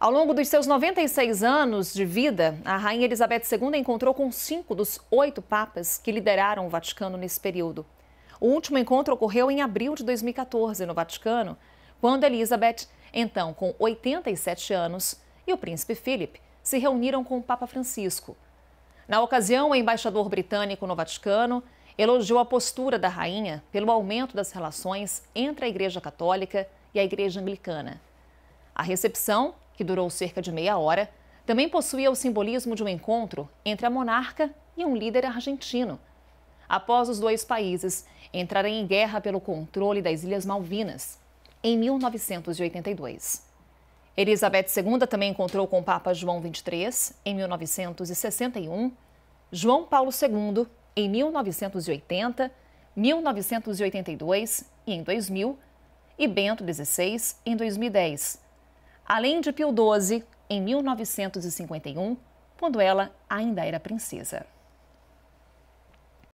Ao longo dos seus 96 anos de vida, a Rainha Elizabeth II encontrou com cinco dos oito papas que lideraram o Vaticano nesse período. O último encontro ocorreu em abril de 2014, no Vaticano, quando Elizabeth, então com 87 anos, e o príncipe Philip se reuniram com o Papa Francisco. Na ocasião, o embaixador britânico no Vaticano elogiou a postura da rainha pelo aumento das relações entre a Igreja Católica e a Igreja Anglicana. A recepção que durou cerca de meia hora, também possuía o simbolismo de um encontro entre a monarca e um líder argentino. Após os dois países entrarem em guerra pelo controle das Ilhas Malvinas, em 1982. Elizabeth II também encontrou com o Papa João XXIII em 1961, João Paulo II em 1980, 1982 e em 2000, e Bento XVI em 2010, além de Pio XII, em 1951, quando ela ainda era princesa.